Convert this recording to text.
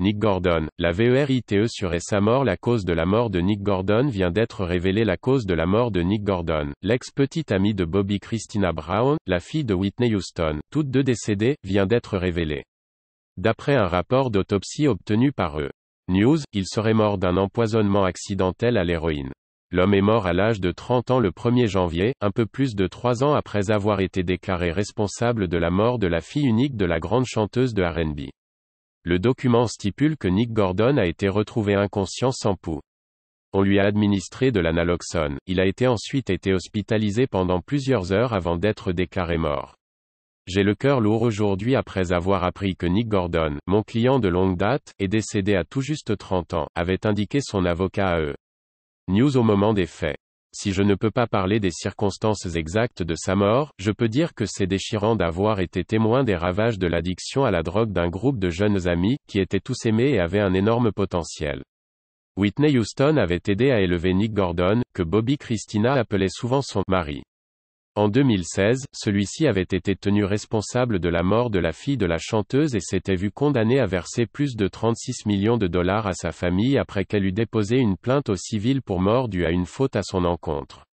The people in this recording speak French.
Nick Gordon. La VERITE e sur sa mort La cause de la mort de Nick Gordon vient d'être révélée La cause de la mort de Nick Gordon, l'ex-petite amie de Bobby Christina Brown, la fille de Whitney Houston, toutes deux décédées, vient d'être révélée. D'après un rapport d'autopsie obtenu par E. News, il serait mort d'un empoisonnement accidentel à l'héroïne. L'homme est mort à l'âge de 30 ans le 1er janvier, un peu plus de trois ans après avoir été déclaré responsable de la mort de la fille unique de la grande chanteuse de RB. Le document stipule que Nick Gordon a été retrouvé inconscient sans pouls. On lui a administré de l'analoxone, il a été ensuite été hospitalisé pendant plusieurs heures avant d'être déclaré mort. J'ai le cœur lourd aujourd'hui après avoir appris que Nick Gordon, mon client de longue date, est décédé à tout juste 30 ans, avait indiqué son avocat à eux. News au moment des faits. Si je ne peux pas parler des circonstances exactes de sa mort, je peux dire que c'est déchirant d'avoir été témoin des ravages de l'addiction à la drogue d'un groupe de jeunes amis, qui étaient tous aimés et avaient un énorme potentiel. Whitney Houston avait aidé à élever Nick Gordon, que Bobby Christina appelait souvent son mari. En 2016, celui-ci avait été tenu responsable de la mort de la fille de la chanteuse et s'était vu condamné à verser plus de 36 millions de dollars à sa famille après qu'elle eût déposé une plainte au civil pour mort due à une faute à son encontre.